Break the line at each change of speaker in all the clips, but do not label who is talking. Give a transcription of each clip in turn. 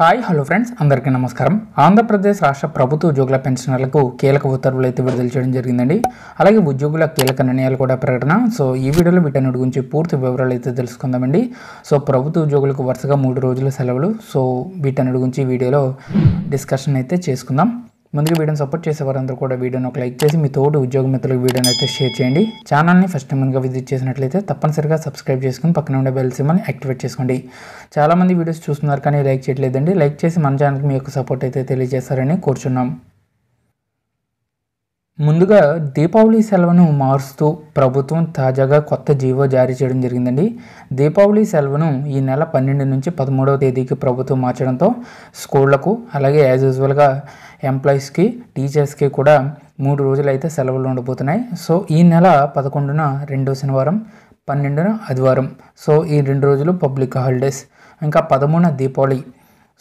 hi hello friends అందరికీ నమస్కారం ఆంధ్రప్రదేశ్ రాష్ట్ర ప్రభుత్వ ఉద్యోగుల పెన్షనర్లకు కీలక ఉత్తర్వులు అయితే విడుదల చేయడం జరిగిందండి అలాగే ఉద్యోగుల కీలక నిర్ణయాలు కూడా ప్రకటన సో ఈ వీడియోలో వీటన్నిటి గురించి పూర్తి వివరాలు అయితే తెలుసుకుందామండి సో ప్రభుత్వ ఉద్యోగులకు వరుసగా మూడు రోజుల సెలవులు సో వీటన్నిటి గురించి వీడియోలో డిస్కషన్ అయితే చేసుకుందాం ముందుకు వీడియోని సపోర్ట్ చేసే వారందరూ కూడా వీడియోని ఒక లైక్ చేసి మీ తోటి ఉద్యోగ మిత్రులకు వీడియోని అయితే షేర్ చేయండి ఛానల్ని ఫస్ట్ ముందుగా విజిట్ చేసినట్లయితే తప్పనిసరిగా సబ్స్క్రైబ్ చేసుకుని పక్కన ఉండే బెల్ సిమ్మని యాక్టివేట్ చేసుకోండి చాలామంది వీడియోస్ చూస్తున్నారు కానీ లైక్ చేయట్లేదండి లైక్ చేసి మన ఛానల్కి మీ యొక్క సపోర్ట్ అయితే తెలియజేస్తారని కోరుచున్నాం ముందుగా దీపావళి సెలవును మారుస్తూ ప్రభుత్వం తాజాగా కొత్త జీవో జారీ చేయడం జరిగిందండి దీపావళి సెలవును ఈ నెల పన్నెండు నుంచి పదమూడవ తేదీకి ప్రభుత్వం మార్చడంతో స్కూళ్లకు అలాగే యాజ్ యూజువల్గా ఎంప్లాయీస్కి టీచర్స్కి కూడా మూడు రోజులు అయితే సెలవులు ఉండబోతున్నాయి సో ఈ నెల పదకొండున రెండో శనివారం పన్నెండున ఆదివారం సో ఈ రెండు రోజులు పబ్లిక్ హాలిడేస్ ఇంకా పదమూడున దీపావళి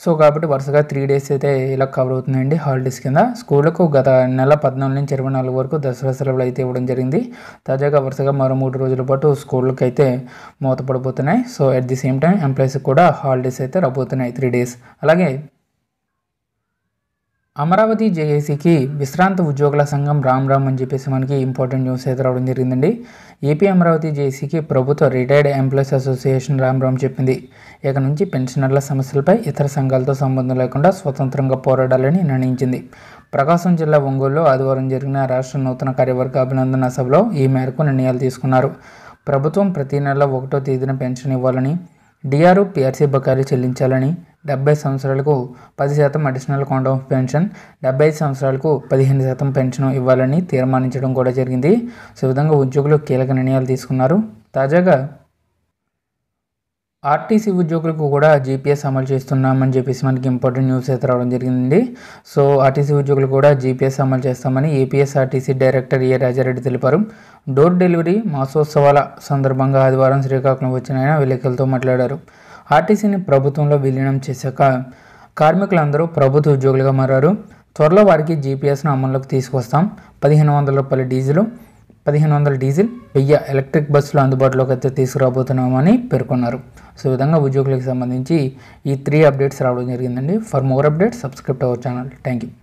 సో కాబట్టి వరుసగా త్రీ డేస్ అయితే ఇలా కవర్ అవుతుందండి హాలిడేస్ కింద స్కూళ్ళకు గత నెల పద్నాలుగు నుంచి ఇరవై నాలుగు వరకు దసరా సెలవులు అయితే ఇవ్వడం జరిగింది తాజాగా వరుసగా మరో మూడు రోజుల పాటు స్కూళ్ళకి అయితే మూతపడిపోతున్నాయి so at the same time ఎంప్లాయీస్కి కూడా హాలిడేస్ అయితే రాబోతున్నాయి త్రీ డేస్ అలాగే అమరావతి జేఏసీకి విశ్రాంత ఉద్యోగుల సంఘం రామ్ రామ్ అని చెప్పేసి మనకి ఇంపార్టెంట్ న్యూస్ అయితే రావడం జరిగిందండి ఏపీ అమరావతి జేఏసీకి ప్రభుత్వ retired employees association Ram Ram చెప్పింది ఇక నుంచి పెన్షనర్ల సమస్యలపై ఇతర సంఘాలతో సంబంధం లేకుండా స్వతంత్రంగా పోరాడాలని నిర్ణయించింది ప్రకాశం జిల్లా ఒంగోలులో ఆదివారం జరిగిన రాష్ట్ర నూతన కార్యవర్గ అభినందన సభలో ఈ మేరకు నిర్ణయాలు తీసుకున్నారు ప్రభుత్వం ప్రతి నెల ఒకటో తేదీన పెన్షన్ ఇవ్వాలని డిఆర్ఓ పిఆర్సీ బకాయిలు చెల్లించాలని డెబ్బై సంవత్సరాలకు పది శాతం అడిషనల్ ఆఫ్ పెన్షన్ డెబ్బై సంవత్సరాలకు పదిహేను శాతం పెన్షన్ ఇవ్వాలని తీర్మానించడం కూడా జరిగింది సో విధంగా ఉద్యోగులు కీలక నిర్ణయాలు తీసుకున్నారు తాజాగా ఆర్టీసీ ఉద్యోగులకు కూడా జీపీఎస్ అమలు చేస్తున్నామని చెప్పేసి మనకి ఇంపార్టెంట్ న్యూస్ అయితే రావడం జరిగిందండి సో ఆర్టీసీ ఉద్యోగులు కూడా జీపీఎస్ అమలు చేస్తామని ఏపీఎస్ఆర్టీసీ డైరెక్టర్ ఏ రాజారెడ్డి తెలిపారు డోర్ డెలివరీ మాసోత్సవాల సందర్భంగా ఆదివారం శ్రీకాకుళం వచ్చిన ఆయన విలేకరులతో మాట్లాడారు ఆర్టీసీని ప్రభుత్వంలో విలీనం చేశాక కార్మికులందరూ ప్రభుత్వ ఉద్యోగులుగా మారారు త్వరలో వారికి జీపీఎస్ను అమల్లోకి తీసుకొస్తాం పదిహేను వందల రూపాయల డీజిల్ పదిహేను వందల డీజిల్ వెయ్యి ఎలక్ట్రిక్ బస్సులు అందుబాటులోకి అయితే తీసుకురాబోతున్నామని పేర్కొన్నారు సో విధంగా ఉద్యోగులకు సంబంధించి ఈ త్రీ అప్డేట్స్ రావడం జరిగిందండి for more updates subscribe our channel thank you